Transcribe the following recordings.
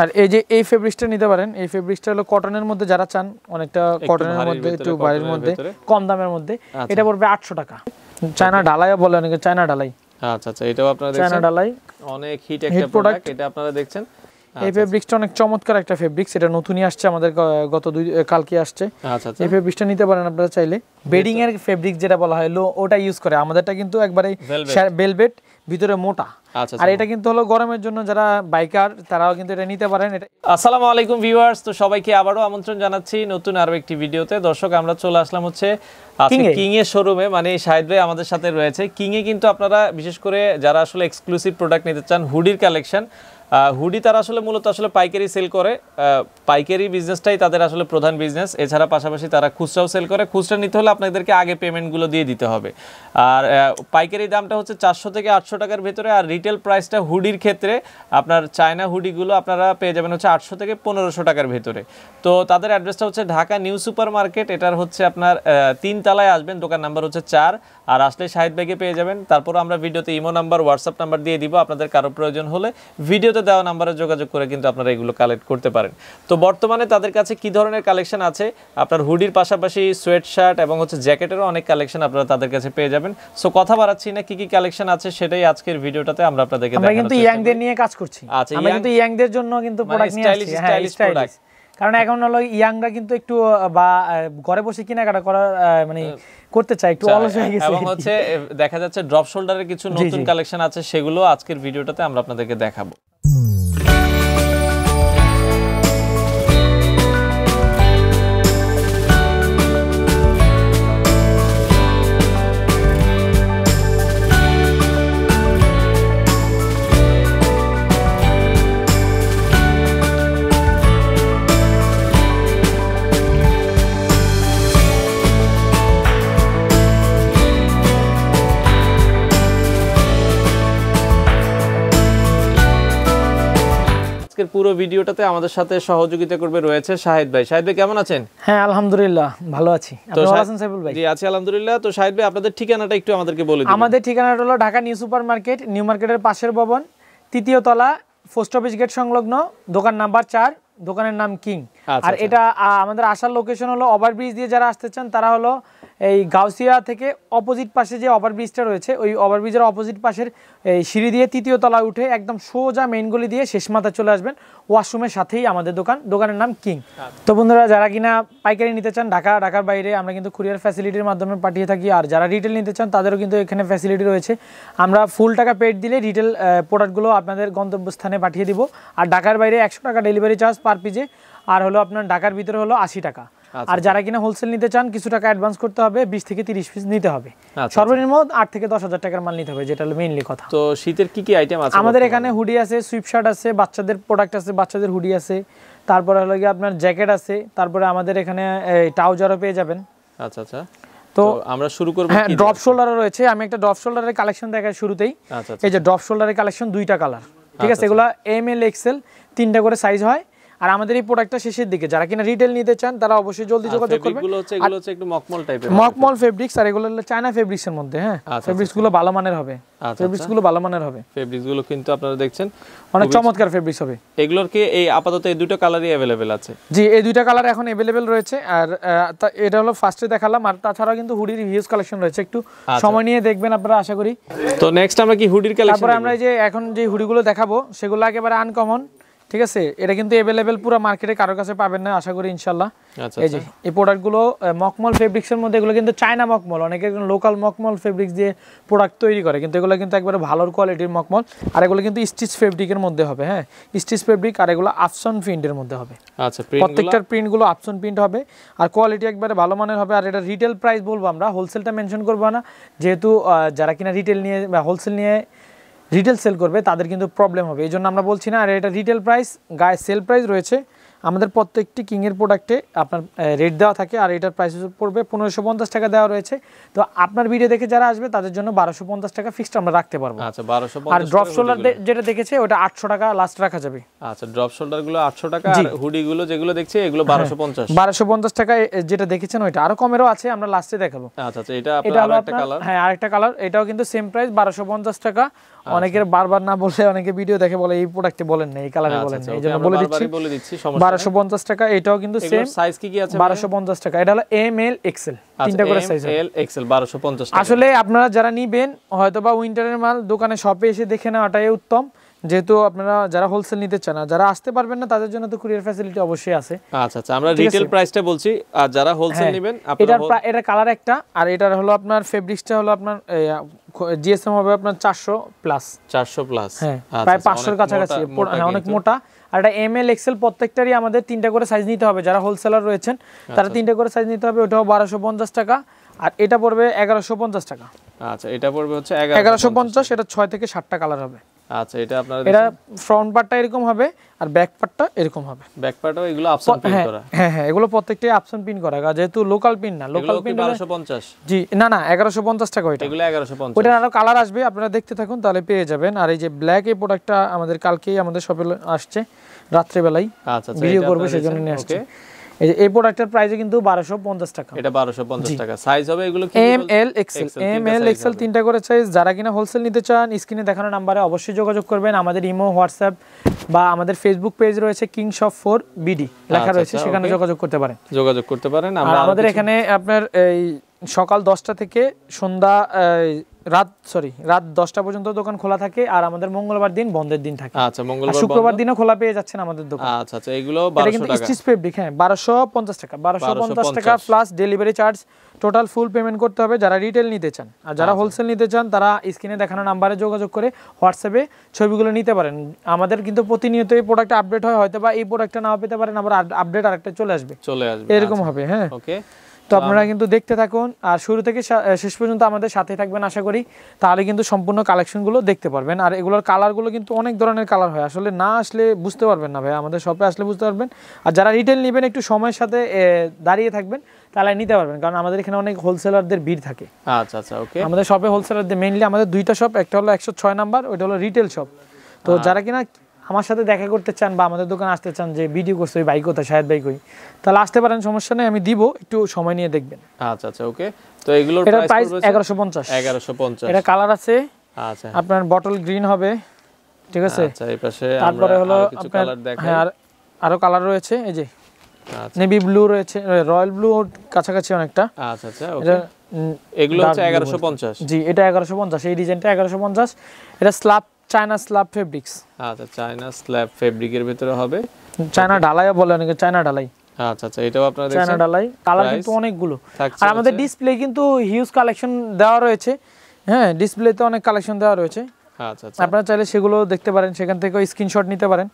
আর এই যে এই ফেব্রিক্সটা নিতে পারেন এই ফেব্রিক্সটা হলো কটনের মধ্যে যারা চান অনেকটা কটনের মধ্যে একটু বাইরের মধ্যে কম দামের মধ্যে আচ্ছা। এটা পড়বে আটশো টাকা চায়না ঢালাইও বলে অনেকে চায়না ঢালাই আচ্ছা আচ্ছা এটাও আপনারা দেখছেন চায়না ঢালাই অনেক হিট একটা প্রোডাক্ট এটা আপনারা দেখছেন আচ্ছা, এই ফেব্রিক্সটা আচ্ছা। অনেক চমৎকার একটা ফেব্রিক এটা নতুনই আসছে আমাদের গত দুই কালকে আসছে এই ফেব্রিক্সটা নিতে পারেন আপনারা চাইলে বেডিং এর ফেব্রিক যেটা বলা হয় লো ওটা ইউজ করে আমাদেরটা কিন্তু একবারে ভেলভেট ভিতরে মোটা আচ্ছা, আর আচ্ছা। এটা কিন্তু হলো গরমের জন্য যারা বাইকার তারাও কিন্তু এটা নিতে পারেন আসসালামু আলাইকুম ভিউয়ার্স তো সবাইকে আবারও আমন্ত্রণ জানাচ্ছি নতুন আরো একটি ভিডিওতে দর্শক আমরা চলে আসলাম হচ্ছে কিং এর শোরুমে মানে শাহিদ ভাই আমাদের সাথে রয়েছে কিং এ কিন্তু আপনারা বিশেষ করে যারা আসলে এক্সক্লুসিভ প্রোডাক্ট নিতে চান হুডির কালেকশন হুডি তারা আসলে মূলত আসলে পাইকারি সেল করে পাইকারি বিজনেসটাই তাদের আসলে প্রধান বিজনেস এছাড়া পাশাপাশি তারা খুচরাও সেল করে খুচরা নিতে হলে আপনাদেরকে আগে পেমেন্টগুলো দিয়ে দিতে হবে আর পাইকারি দামটা হচ্ছে চারশো থেকে আটশো টাকার ভেতরে আর রিটেল প্রাইসটা হুডির ক্ষেত্রে আপনার চায়না হুডিগুলো আপনারা পেয়ে যাবেন হচ্ছে আটশো থেকে পনেরোশো টাকার ভেতরে তো তাদের অ্যাড্রেসটা হচ্ছে ঢাকা নিউ সুপার মার্কেট এটার হচ্ছে আপনার তিন তালায় আসবেন দোকান নাম্বার হচ্ছে চার আর আসলে শাহিদ ব্যাগে পেয়ে যাবেন তারপর আমরা ভিডিওতে ইমো নাম্বার হোয়াটসঅ্যাপ নাম্বার দিয়ে দিব আপনাদের কারো প্রয়োজন হলে ভিডিওতে দেওয়া নাম্বারে যোগাযোগ করে কিন্তু আপনারা এগুলো কালেক্ট করতে পারেন তো বর্তমানে তাদের কাছে কি ধরনের কালেকশন আছে আপনার হুডির পাশাপাশি সোয়েট শার্ট এবং হচ্ছে জ্যাকেটেরও অনেক কালেকশন আপনারা তাদের কাছে পেয়ে যাবেন সো কথা বাড়াচ্ছি না কি কি কালেকশন আছে সেটাই আজকের ভিডিওটাতে আমরা আপনাদেরকে আমরা কিন্তু ইয়াংদের নিয়ে কাজ করছি আচ্ছা আমরা কিন্তু ইয়াংদের জন্য কিন্তু প্রোডাক্ট মানে নিয়ে আসছি স্টাইলিশ হ্যাঁ, প্রোডাক্ট কারণ এখন হলো ইয়াংরা কিন্তু একটু বা ঘরে বসে কেনাকাটা করার মানে করতে চাই একটু আচ্ছা, অলস হয়ে গেছে এবং হচ্ছে দেখা যাচ্ছে ড্রপ শোল্ডারের কিছু নতুন কালেকশন আছে সেগুলো আজকের ভিডিওটাতে আমরা আপনাদেরকে দেখাবো পুরো ভিডিওটাতে আমাদের সাথে সহযোগিতা করবে রয়েছে শাহিদ ভাই শাহিদ ভাই কেমন আছেন হ্যাঁ আলহামদুলিল্লাহ ভালো আছি ভাই জি আছি আলহামদুলিল্লাহ তো শাহিদ ভাই আপনাদের ঠিকানাটা একটু আমাদেরকে বলে দিন আমাদের ঠিকানাটা হলো Dhaka new super market new মার্কেটের পাশের ভবন তৃতীয় তলা পোস্ট অফিস গেট সংলগ্ন দোকান নাম্বার চার দোকানের নাম কিং আচ্ছা, আর আচ্ছা। এটা আমাদের আসার লোকেশন হলো ওভারব্রিজ দিয়ে যারা আসতে চান তারা হলো এই গাউসিয়া থেকে অপোজিট পাশে যে ওভারব্রিজটা রয়েছে ওই ওভারব্রিজের অপোজিট পাশের এই সিঁড়ি দিয়ে তৃতীয় তলায় উঠে একদম সোজা মেইন গলি দিয়ে শেষ মাথায় চলে আসবেন ওয়াশরুমের সাথেই আমাদের দোকান দোকানের নাম কিং তো বন্ধুরা যারা কিনা পাইকারি নিতে চান ঢাকা ঢাকার বাইরে আমরা কিন্তু কুরিয়ার ফ্যাসিলিটির মাধ্যমে পাঠিয়ে থাকি আর যারা রিটেল নিতে চান তাদেরও কিন্তু এখানে ফ্যাসিলিটি রয়েছে আমরা ফুল টাকা পেড দিলে রিটেল প্রোডাক্টগুলো আপনাদের গন্তব্যস্থানে পাঠিয়ে দিব আর ঢাকার বাইরে একশো টাকা ডেলিভারি চার্জ পার পিজে আর হলো আপনার ঢাকার ভিতরে হলো আশি টাকা আচ্ছা, আর আচ্ছা। যারা কিনা হোলসেল নিতে চান কিছু টাকা অ্যাডভান্স করতে হবে বিশ থেকে তিরিশ পিস নিতে হবে আচ্ছা, সর্বনিম্ন আট থেকে দশ হাজার টাকার মাল নিতে হবে যেটা হলো মেইনলি কথা তো শীতের কি কি আইটেম আছে আমাদের এখানে হুডি আছে সুইপ শার্ট আছে বাচ্চাদের প্রোডাক্ট আছে বাচ্চাদের হুডি আছে তারপরে হলো গিয়ে আপনার জ্যাকেট আছে তারপরে আমাদের এখানে ট্রাউজারও পেয়ে যাবেন আচ্ছা আচ্ছা তো আমরা শুরু করব হ্যাঁ ড্রপ শোল্ডারও রয়েছে আমি একটা ড্রপ শোল্ডারের কালেকশন দেখাই শুরুতেই এই যে ড্রপ শোল্ডারের কালেকশন দুইটা কালার ঠিক আছে এগুলো এম এল এক্সেল তিনটা করে সাইজ হয় আর আমাদের এই প্রোডাক্টটা শেষের দিকে যারা কিনা রিটেল নিতে চান তারা অবশ্যই জলদি হ্যাঁ, যোগাযোগ করবেন এগুলো হচ্ছে এগুলো হচ্ছে একটু মকমল টাইপের মকমল ফেব্রিক্স আর এগুলো হলো চায়না ফেব্রিক্স এর মধ্যে হ্যাঁ ফেব্রিক্স আচ্ছা, আচ্ছা, আচ্ছা। গুলো ভালো মানের হবে ফেব্রিক্স গুলো ভালো মানের হবে ফেব্রিক্স গুলো কিন্তু আপনারা দেখছেন অনেক চমৎকার ফেব্রিক্স হবে এগুলোর কি এই আপাতত এই দুটো কালারই अवेलेबल আছে জি এই দুটো কালার এখন अवेलेबल রয়েছে আর এটা হলো ফারস্টে দেখালাম আর তাছাড়া কিন্তু হুডির ভিউজ কালেকশন রয়েছে একটু সময় নিয়ে দেখবেন আপনারা আশা করি তো নেক্সট আমরা কি হুডির কালেকশন তারপর আমরা যে এখন যে হুডিগুলো দেখাবো সেগুলো একেবারে আনকমন ঠিক আছে এটা কিন্তু অ্যাভেলেবেল পুরো মার্কেটে কারোর কাছে পাবেন না আশা করি ইনশাল্লাহ আচ্ছা, এই যে আচ্ছা। এই প্রোডাক্টগুলো মকমল ফেব্রিক্সের মধ্যে এগুলো কিন্তু চায়না মকমল অনেকে লোকাল মকমল ফেব্রিক্স দিয়ে প্রোডাক্ট তৈরি করে কিন্তু এগুলো কিন্তু একবারে ভালো কোয়ালিটির মকমল আর এগুলো কিন্তু স্টিচ ফেব্রিকের মধ্যে হবে হ্যাঁ স্টিচ ফেব্রিক আর এগুলো আফসন প্রিন্টের মধ্যে হবে আচ্ছা প্রত্যেকটার প্রিন্টগুলো আফসন প্রিন্ট হবে আর কোয়ালিটি একবারে ভালো মানের হবে আর এটা রিটেল প্রাইস বলবো আমরা হোলসেলটা মেনশন করবো না যেহেতু যারা কিনা রিটেল নিয়ে বা হোলসেল নিয়ে রিটেল সেল করবে তাদের কিন্তু প্রবলেম হবে এই জন্য আমরা বলছি না আর এটা রিটেল প্রাইস গায়ে সেল প্রাইস রয়েছে আমাদের প্রত্যেকটি কিংয়ের প্রোডাক্টে আপনার রেট দেওয়া থাকে আর এটার প্রাইস পড়বে পনেরোশো পঞ্চাশ টাকা দেওয়া রয়েছে তো আপনার ভিডিও দেখে যারা আসবে তাদের জন্য বারোশো পঞ্চাশ টাকা ফিক্সড আমরা রাখতে পারবো আচ্ছা বারোশো আর ড্রপ শোল্ডার যেটা দেখেছে ওটা আটশো টাকা লাস্ট রাখা যাবে আচ্ছা ড্রপ শোল্ডার গুলো আটশো টাকা আর হুডি গুলো যেগুলো দেখছে এগুলো হ্যাঁ, বারোশো পঞ্চাশ বারোশো পঞ্চাশ টাকা যেটা দেখেছেন ওইটা আরো কমেরও আছে আমরা লাস্টে দেখাবো আচ্ছা, আচ্ছা এটা এটা হলো আপনার হ্যাঁ আরেকটা কালার এটাও কিন্তু সেম প্রাইস বারোশো পঞ্চাশ টাকা আচ্ছা। অনেকের বারবার না বলে অনেকে ভিডিও দেখে বলে এই প্রোডাক্টে বলেন না এই কালারে আচ্ছা, বলেন আচ্ছা, না এইজন্য বলে দিচ্ছি বলে দিচ্ছি সমস্যা 1250 টাকা এটাও কিন্তু সেম সাইজ কি কি আছে 1250 টাকা এটা হলো এম এল এক্সেল তিনটা করে সাইজ এল এক্সেল 1250 টাকা আসলে আপনারা যারা নিবেন হয়তোবা উইন্টারের মাল দোকানে শপে এসে দেখে নেওয়াটাই উত্তম যেহেতু আপনারা যারা হোলসেল নিতে চান যারা আসতে পারবেন না তাদের জন্য তো কুরিয়ার ফ্যাসিলিটি অবশ্যই আছে আচ্ছা আচ্ছা আমরা রিটেল প্রাইসটা বলছি আর যারা হোলসেল হ্যাঁ, নেবেন এটা এটা কালার একটা আর এটার হলো আপনার ফেব্রিকসটা হলো আপনার জিএসএম হবে আপনার 400 প্লাস 400 প্লাস হ্যাঁ আচ্ছা, আচ্ছা, প্রায় 500 এর কাছাকাছি হ্যাঁ অনেক মোটা আর এটা এম এল এক্সেল প্রত্যেকটারই আমাদের তিনটা করে সাইজ নিতে হবে যারা হোলসেলার রয়েছেন আচ্ছা, তারা তিনটা করে সাইজ নিতে হবে ওটাও 1250 টাকা আর এটা পড়বে 1150 টাকা আচ্ছা এটা পড়বে হচ্ছে 1150 এটা 6 থেকে 7টা কালার হবে আচ্ছা এটা আপনারা এটা ফ্রন্ট পার্টটা এরকম হবে আর ব্যাক পার্টটা এরকম হবে ব্যাক পার্টটা এগুলো অপশন পিন হ্যাঁ, করা হ্যাঁ হ্যাঁ এগুলো প্রত্যেকটি অপশন পিন করা যেহেতু লোকাল পিন না লোকাল পিন 1250 জি না না 1150 টাকা ওইটা এগুলো 1150 ওইটা আরো কালার আসবে আপনারা দেখতে থাকুন তাহলে পেয়ে যাবেন আর এই যে ব্ল্যাক এই প্রোডাক্টটা আমাদের কালকেই আমাদের শপে আসছে রাত্রে বেলায় আচ্ছা ভিডিও করব সেজন্য নিয়ে আসছে এই যে এই প্রোডাক্টের প্রাইসে কিন্তু 1250 টাকা এটা 1250 টাকা সাইজ হবে এগুলো কি M L XL M L XL তিনটা করে সাইজ যারা কিনা হোলসেল নিতে চান স্ক্রিনে দেখানো নম্বরে অবশ্যই যোগাযোগ করবেন আমাদের ইমো হোয়াটসঅ্যাপ বা আমাদের ফেসবুক পেজ রয়েছে কিং শপ 4 বিডি লেখা আচ্ছা, রয়েছে আচ্ছা, সেখানে যোগাযোগ করতে পারেন যোগাযোগ করতে পারেন আমরা আমাদের এখানে আপনার এই সকাল 10টা থেকে সন্ধ্যা রাত সরি রাত দশটা পর্যন্ত দোকান খোলা থাকে আর আমাদের মঙ্গলবার দিন বন্ধের দিন থাকে আচ্ছা মঙ্গলবার শুক্রবার দিনও খোলা পেয়ে যাচ্ছেন আমাদের দোকান আচ্ছা আচ্ছা এগুলো 1200 টাকা স্টিচ ফেব্রিক হ্যাঁ পঞ্চাশ টাকা 1250 টাকা plus delivery charge total full payment করতে হবে যারা রিটেল নিতে চান আর যারা হোলসেল আচ্ছা। নিতে চান তারা স্ক্রিনে দেখানো নাম্বারে যোগাযোগ করে হোয়াটসঅ্যাপে ছবিগুলো নিতে পারেন আমাদের কিন্তু প্রতিনিয়ত এই প্রোডাক্ট আপডেট হয় হয়তো বা এই প্রোডাক্টটা নাও পেতে পারেন আবার আপডেট আরেকটা চলে আসবে চলে আসবে এরকম আচ্ছা। হবে হ্যাঁ ওকে তো আপনারা কিন্তু দেখতে থাকুন আর শুরু থেকে শেষ পর্যন্ত আমাদের সাথে থাকবেন আশা করি তাহলে কিন্তু সম্পূর্ণ কালেকশনগুলো দেখতে পারবেন আর এগুলোর কালারগুলো কিন্তু অনেক ধরনের কালার হয় আসলে না আসলে বুঝতে পারবেন না ভাই আমাদের শপে আসলে বুঝতে পারবেন আর যারা রিটেল নেবেন একটু সময়ের সাথে দাঁড়িয়ে থাকবেন তাহলে নিতে পারবেন কারণ আমাদের এখানে অনেক হোলসেলারদের ভিড় থাকে আচ্ছা আচ্ছা ওকে আমাদের শপে হোলসেলারদের মেইনলি আমাদের দুইটা শপ একটা হলো একশো ছয় নাম্বার ওইটা হলো রিটেল শপ তো হ্যাঁ। যারা কিনা আমার সাথে দেখা করতে চান বা আমাদের দোকানে আসতে চান যে ভিডিও করছে ওই বাইক কোথায় শাহেদ বাইক ওই তাহলে আসতে পারেন সমস্যা নেই আমি দিব একটু সময় নিয়ে দেখবেন আচ্ছা আচ্ছা ওকে তো এগুলোর প্রাইস 1150 1150 এটা কালার আছে আচ্ছা আপনার বটল গ্রিন হবে ঠিক আছে আচ্ছা এই পাশে তারপরে হলো কিছু কালার দেখাই হ্যাঁ, আর আরো কালার রয়েছে এই যে নেভি আচ্ছা। ব্লু রয়েছে রয়্যাল ব্লু কাছাকাছি অনেকটা আচ্ছা আচ্ছা ওকে এগুলো হচ্ছে 1150 জি এটা 1150 এই ডিজাইনটা 1150 এটা স্ল্যাব চায়না স্ল্যাব ফেব্রিক্স আচ্ছা চায়না স্ল্যাব ফেব্রিকের ভিতরে হবে চায়না ঢালাইও বলে অনেকে চায়না ঢালাই আচ্ছা আচ্ছা এটাও আপনারা দেখছেন চায়না ঢালাই কালার কিন্তু অনেকগুলো আর আমাদের ডিসপ্লে কিন্তু হিউজ কালেকশন দেওয়া রয়েছে হ্যাঁ ডিসপ্লেতে অনেক কালেকশন দেওয়া রয়েছে আচ্ছা আচ্ছা আপনারা চাইলে সেগুলো দেখতে পারেন সেখান থেকে স্ক্রিনশট নিতে পারেন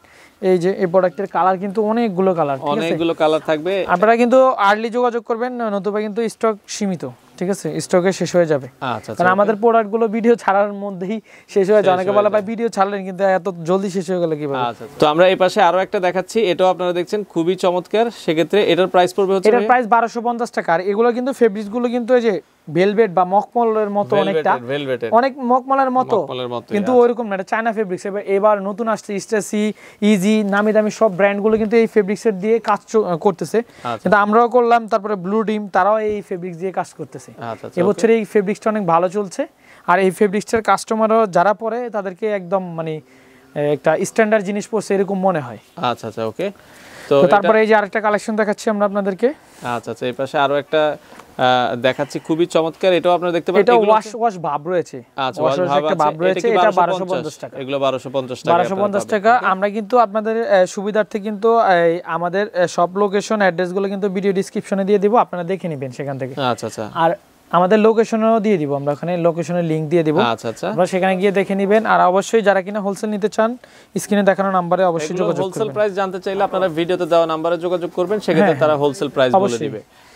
এই যে এই প্রোডাক্টের কালার কিন্তু অনেকগুলো কালার অনেকগুলো কালার থাকবে আপনারা কিন্তু আর্লি যোগাযোগ করবেন নতুবা কিন্তু স্টক সীমিত ঠিক আছে স্টকে শেষ হয়ে যাবে আচ্ছা, আচ্ছা কারণ আমাদের প্রোডাক্টগুলো ভিডিও ছাড়ার মধ্যেই শেষ হয়ে যায় অনেকে বলে ভাই ভিডিও ছাড়লেন কিন্তু এত জলদি শেষ হয়ে গেল কিভাবে আচ্ছা, আচ্ছা তো আমরা এই পাশে আরো একটা দেখাচ্ছি এটাও আপনারা দেখছেন খুবই চমৎকার সেক্ষেত্রে এটার প্রাইস পড়বে হচ্ছে এটার প্রাইস 1250 টাকা আর এগুলো কিন্তু ফেব্রিকগুলো কিন্তু এই যে ভেলভেট বা মখমলের মতো অনেকটা অনেক মখমলের মতো কিন্তু ওইরকম না এটা চায়না ফেব্রিক্স এবার নতুন আসছে স্টেসি ইজি নামি দামি সব ব্র্যান্ডগুলো কিন্তু এই ফেব্রিক্সের আচ্ছা, আচ্ছা। দিয়ে কাজ করতেছে কিন্তু আমরাও করলাম তারপরে ব্লু ডিম তারাও এই ফেব্রিক্স দিয়ে কাজ করতেছে এবছর এই ফেব্রিক্সটা অনেক ভালো চলছে আর এই ফেব্রিক্সটার কাস্টমারও যারা পরে তাদেরকে একদম মানে একটা স্ট্যান্ডার্ড জিনিস পড়ছে এরকম মনে হয় আচ্ছা আচ্ছা ওকে তারপরে এই যে আরেকটা কালেকশন দেখাচ্ছি আমরা আপনাদেরকে আচ্ছা আচ্ছা এই পাশে আরো একটা দেখাচ্ছি খুবই চমৎকার এটাও আপনারা দেখতে পাচ্ছেন এটা ওয়াশ ওয়াশ ভাব রয়েছে আচ্ছা ওয়াশ একটা ভাব রয়েছে এটা 1250 টাকা এগুলো 1250 টাকা 1250 টাকা আমরা কিন্তু আপনাদের সুবিধার্থে কিন্তু আমাদের সব লোকেশন গুলো কিন্তু ভিডিও ডেসক্রিপশনে দিয়ে দেব আপনারা দেখে নেবেন সেখান থেকে আচ্ছা আচ্ছা আর আমাদের লোকেশনও দিয়ে দিব আমরা ওখানে লোকেশনের লিংক দিয়ে দিব আচ্ছা আচ্ছা আমরা সেখানে গিয়ে দেখে নেবেন আর অবশ্যই যারা কিনা হোলসেল নিতে চান স্ক্রিনে দেখানো নম্বরে অবশ্যই যোগাযোগ করবেন হোলসেল প্রাইস জানতে চাইলে আপনারা ভিডিওতে দেওয়া নম্বরে যোগাযোগ করবেন সেক্ষেত্রে হ্যাঁ, তারা হোলসেল প্রাইস বলে দিবে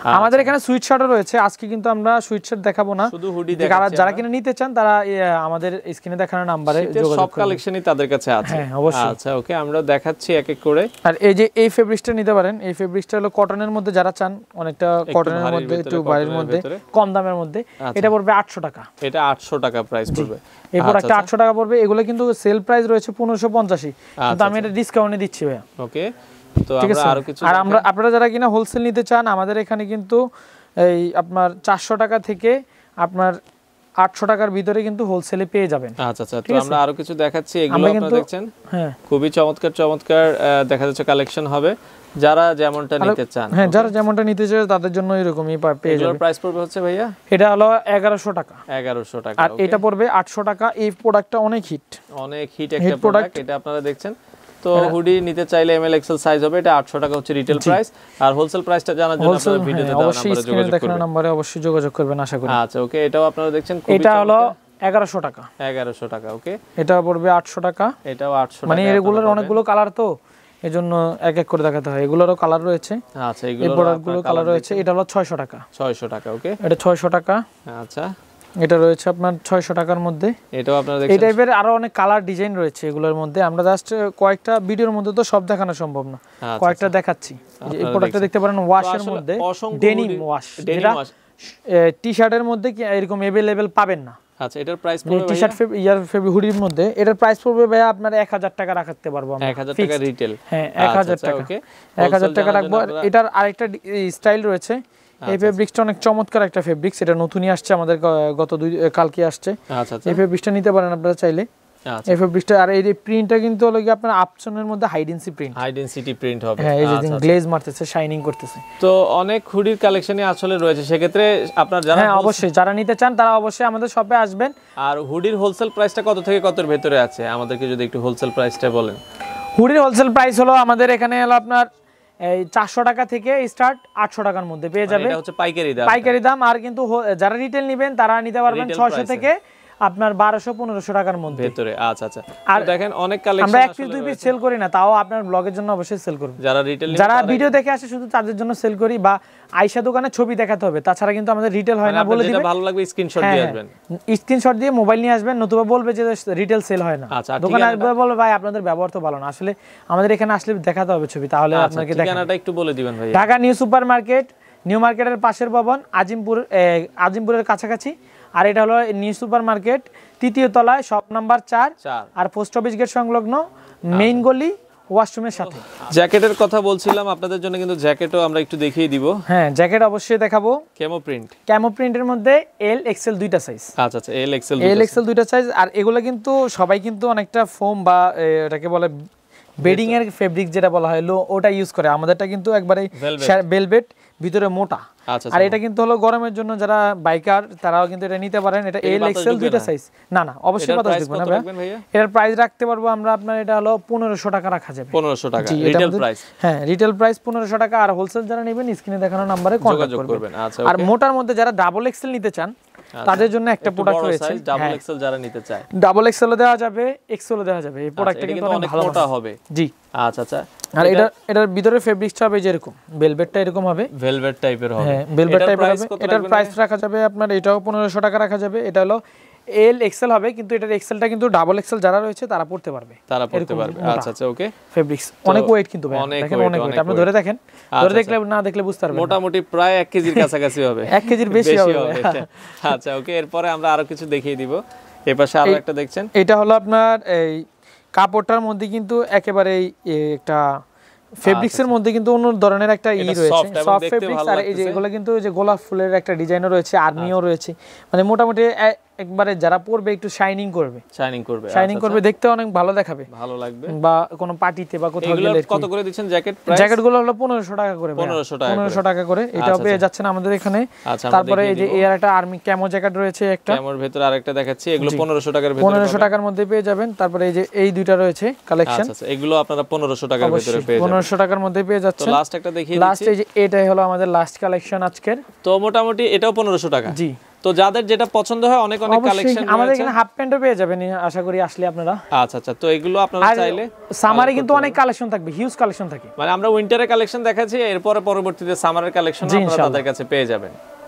আচ্ছা। আমাদের এখানে সুইট শার্টও রয়েছে আজকে কিন্তু আমরা সুইট শার্ট দেখাবো না শুধু হুডি যারা কিনে নিতে চান তারা আমাদের স্ক্রিনে দেখানো নাম্বারে সব কালেকশনই তাদের কাছে আছে হ্যাঁ অবশ্যই আচ্ছা ওকে আমরা দেখাচ্ছি এক এক করে আর এই যে এই ফেব্রিকটা নিতে পারেন এই ফেব্রিকটা হলো কটনের মধ্যে যারা চান অনেকটা কটনের মধ্যে একটু বাইরের মধ্যে কম দামের মধ্যে আচ্ছা। এটা পড়বে 800 টাকা এটা 800 টাকা প্রাইস পড়বে এই প্রোডাক্টটা 800 টাকা পড়বে এগুলো কিন্তু সেল প্রাইস রয়েছে 1585 কিন্তু আচ্ছা, আমি এটা ডিসকাউন্টে দিচ্ছি ভাইয়া ওকে আর আমরা আপনারা যারা কিনা হোলসেল নিতে চান আমাদের এখানে কিন্তু এই আপনার চারশো টাকা থেকে আপনার আটশো টাকার ভিতরে কিন্তু হোলসেলে পেয়ে যাবেন আচ্ছা আচ্ছা তো আমরা আরো কিছু দেখাচ্ছি এগুলো আপনারা দেখছেন হ্যাঁ খুবই চমৎকার চমৎকার দেখা যাচ্ছে কালেকশন হবে যারা যেমনটা নিতে চান হ্যাঁ যারা যেমনটা নিতে চায় তাদের জন্য এরকমই পেয়ে যাবে প্রাইস পড়বে হচ্ছে ভাইয়া এটা হলো 1100 টাকা 1100 টাকা আর এটা পড়বে 800 টাকা এই প্রোডাক্টটা অনেক হিট অনেক হিট একটা প্রোডাক্ট এটা আপনারা দেখছেন তো হুডি নিতে চাইলে এল এক্সেল সাইজ হবে এটা আটশো টাকা হচ্ছে রিটেল প্রাইস আর হোলসেল প্রাইসটা জানার জন্য আপনারা ভিডিওতে হ্যাঁ, নম্বরে দেখানো নম্বরে অবশ্যই যোগাযোগ করবেন আশা করি আচ্ছা ওকে এটাও আপনারা দেখছেন এটা হলো টাকা টাকা ওকে এটা পড়বে আটশো টাকা এটাও আটশো মানে রেগুলার অনেকগুলো কালার তো এজন্য এক এক করে দেখাতে হয় এগুলোরও কালার রয়েছে আচ্ছা এগুলো কালার রয়েছে এটা হলো ছয়শো টাকা ছয়শো টাকা ওকে এটা 600 টাকা আচ্ছা এটা রয়েছে আপনার ছয়শো টাকার মধ্যে এটাও আপনার এই টাইপের আরো অনেক কালার ডিজাইন রয়েছে এগুলোর মধ্যে আমরা জাস্ট কয়েকটা ভিডিওর মধ্যে তো সব দেখানো সম্ভব না আচ্ছা, আচ্ছা। কয়েকটা দেখাচ্ছি এই প্রোডাক্টটা দেখতে পারেন ওয়াশের মধ্যে ডেনিম ওয়াশ যেটা টি-শার্টের মধ্যে কি এরকম এভেলেবেল পাবেন না আচ্ছা এটার প্রাইস ইয়ার মধ্যে এটার প্রাইস টাকা পারবো টাকা আরেকটা স্টাইল রয়েছে এই ফেব্রিক্সটা আচ্ছা, আচ্ছা। অনেক চমৎকার একটা ফেব্রিক্স এটা নতুনই আসছে আমাদের গত দুই কালকে আসছে আচ্ছা, এই ফেব্রিক্সটা নিতে পারেন আপনারা চাইলে এই ফেব্রিক্সটা আর এই প্রিন্টটা কিন্তু হলো কি আপনার মধ্যে প্রিন্ট প্রিন্ট হবে হ্যাঁ এই যে গ্লেজ মারতেছে শাইনিং করতেছে তো অনেক হুডির আসলে রয়েছে সেক্ষেত্রে আপনার যারা হ্যাঁ অবশ্যই যারা নিতে চান তারা অবশ্যই আমাদের শপে আসবেন আর হুডির হোলসেল প্রাইসটা কত থেকে কতর ভেতরে আছে আমাদেরকে যদি একটু হোলসেল প্রাইসটা বলেন হুডির হোলসেল প্রাইস হলো আমাদের এখানে হলো আপনার চারশো টাকা থেকে স্টার্ট আটশো টাকার মধ্যে পেয়ে মানে যাবে পাইকারি দাম পাইকারি দাম আর কিন্তু যারা রিটেল নিবেন তারা নিতে পারবেন ছয়শো থেকে আপনার 1200 1500 টাকার মধ্যে ভিতরে আচ্ছা আচ্ছা আর দেখেন অনেক কালেকশন আমরা এক পিস দুই পিস সেল করি না তাও আপনার ব্লগের জন্য অবশ্যই সেল করব যারা রিটেইল যারা ভিডিও দেখে আসে শুধু তাদের জন্য সেল করি বা আয়শা দোকানে ছবি দেখাতে হবে তাছাড়া কিন্তু আমাদের রিটেইল হয় মানে না বলে দিবেন ভালো লাগবে স্ক্রিনশট দিয়ে হ্যাঁ, আসবেন স্ক্রিনশট হ্যাঁ। দিয়ে মোবাইল নিয়ে আসবেন নতুবা বলবে যে রিটেইল সেল হয় না আচ্ছা, দোকানে আসবে বলবে ভাই আপনাদের ব্যবহার তো ভালো না আসলে আমাদের এখানে আসলে দেখাতে হবে ছবি তাহলে আচ্ছা, আপনাকে ঠিকানাটা একটু বলে দিবেন ভাই ঢাকা নিউ সুপারমার্কেট নিউ মার্কেটের পাশের ভবন আজিমপুর আজিমপুরের কাছাকাছি আর এটা হলো নিউ সুপার মার্কেট তৃতীয় তলায় শপ নাম্বার চার আর পোস্ট অফিস গেট সংলগ্ন মেইন আচ্ছা। গলি ওয়াশরুমের সাথে জ্যাকেটের কথা বলছিলাম আপনাদের জন্য কিন্তু জ্যাকেটও আমরা একটু দেখিয়ে দিব হ্যাঁ জ্যাকেট অবশ্যই দেখাবো ক্যামো প্রিন্ট ক্যামো প্রিন্টের মধ্যে এল এক্সেল দুইটা সাইজ আচ্ছা আচ্ছা এল এক্সেল এল এক্সেল দুইটা সাইজ আর এগুলো কিন্তু সবাই কিন্তু অনেকটা ফোম বা এটাকে বলে বেডিং এর ফেব্রিক যেটা বলা হয় লো ওটা ইউজ করে আমাদেরটা কিন্তু একবারে ভেলভেট ভিতরে মোটা আচ্ছা, আচ্ছা। আর এটা কিন্তু হলো গরমের জন্য যারা বাইকার তারাও কিন্তু এটা নিতে পারেন এটা এল এক্সেল দুইটা সাইজ না না অবশ্যই পাতা ঢুকবে না এটার প্রাইস হ্যাঁ রাখতে পারবো আমরা আপনার এটা হলো 1500 টাকা রাখা যাবে 1500 টাকা রিটেল প্রাইস হ্যাঁ রিটেল প্রাইস 1500 টাকা আর হোলসেল যারা নেবেন স্ক্রিনে দেখানো নম্বরে কন্টাক্ট করবেন আচ্ছা, আর মোটার মধ্যে যারা ডাবল এক্সেল নিতে চান আচ্ছা। তাদের জন্য একটা প্রোডাক্ট রয়েছে ডাবল হ্যাঁ। এক্সেল যারা নিতে চায় ডাবল এক্সেলও দেওয়া যাবে এক্সেলও দেওয়া যাবে এই প্রোডাক্টটা আচ্ছা, কিন্তু অনেক ভালো হবে জি আচ্ছা আচ্ছা আর এটা এটার ভিতরে ফেব্রিক্সটা হবে যেরকম ভেলভেটটা এরকম হবে ভেলভেট টাইপের হবে হ্যাঁ ভেলভেট টাইপের হবে এটার প্রাইস রাখা যাবে আপনার এটাও 1500 টাকা রাখা যাবে এটা হলো এল এক্সেল হবে কিন্তু এটার এক্সেলটা কিন্তু ডাবল এক্সেল যারা রয়েছে তারা পড়তে পারবে তারা পড়তে পারবে আচ্ছা আচ্ছা ওকে ফেব্রিক্স অনেক ওয়েট কিন্তু দেখেন অনেক ওয়েট আপনি ধরে দেখেন আচ্ছা, ধরে আচ্ছা। দেখলে না দেখলে বুঝতে পারবেন মোটামুটি প্রায় 1 কেজির কাছাকাছি হবে 1 কেজির বেশি হবে আচ্ছা ওকে এরপর আমরা আরো কিছু দেখিয়ে দিব এই পাশে আরো একটা দেখছেন এটা হলো আপনার এই কাপড়টার মধ্যে কিন্তু একেবারে একটা ফেব্রিক্সের আচ্ছা, মধ্যে কিন্তু অন্য ধরনের একটা ই রয়েছে সফট ফেব্রিক্স আর এই যে এগুলো কিন্তু যে গোলাপ ফুলের একটা ডিজাইনও রয়েছে আর্মিও রয়েছে মানে মোটামুটি একবারে যারা পরবে একটু শাইনিং করবে শাইনিং করবে শাইনিং আচ্ছা, করবে আচ্ছা। দেখতে অনেক ভালো দেখাবে ভালো লাগবে বা কোনো পার্টিতে বা কোথাও গেলে কত করে দিচ্ছেন জ্যাকেট প্রাইস জ্যাকেট গুলো হলো 1500 টাকা করে 1500 টাকা 1500 টাকা করে এটা আচ্ছা, পেয়ে যাচ্ছেন আমাদের এখানে তারপরে এই যে এর একটা আর্মি ক্যামো জ্যাকেট রয়েছে একটা ক্যামোর ভিতরে আরেকটা দেখাচ্ছি এগুলো 1500 টাকার ভিতরে 1500 টাকার মধ্যে পেয়ে যাবেন তারপরে এই যে এই দুইটা রয়েছে কালেকশন আচ্ছা এগুলো আপনারা 1500 টাকার ভিতরে পেয়ে যাবেন 1500 টাকার মধ্যে পেয়ে যাচ্ছেন লাস্ট একটা দেখিয়ে দিচ্ছি লাস্ট এই যে এটাই হলো আমাদের লাস্ট কালেকশন আজকের তো মোটামুটি এটাও 1500 টাকা জি তো যাদের যেটা পছন্দ হয় অনেক অনেক কালেকশন আমাদের এখানে হাফ প্যান্টও পেয়ে যাবেন আশা করি আসলে আপনারা আচ্ছা আচ্ছা তো এগুলো আপনারা চাইলে সামারে কিন্তু অনেক কালেকশন থাকবে হিউজ কালেকশন থাকে মানে আমরা উইন্টারের কালেকশন দেখাচ্ছি এরপরে পরবর্তীতে সামারের কালেকশন আপনারা তাদের কাছে পেয়ে যাবেন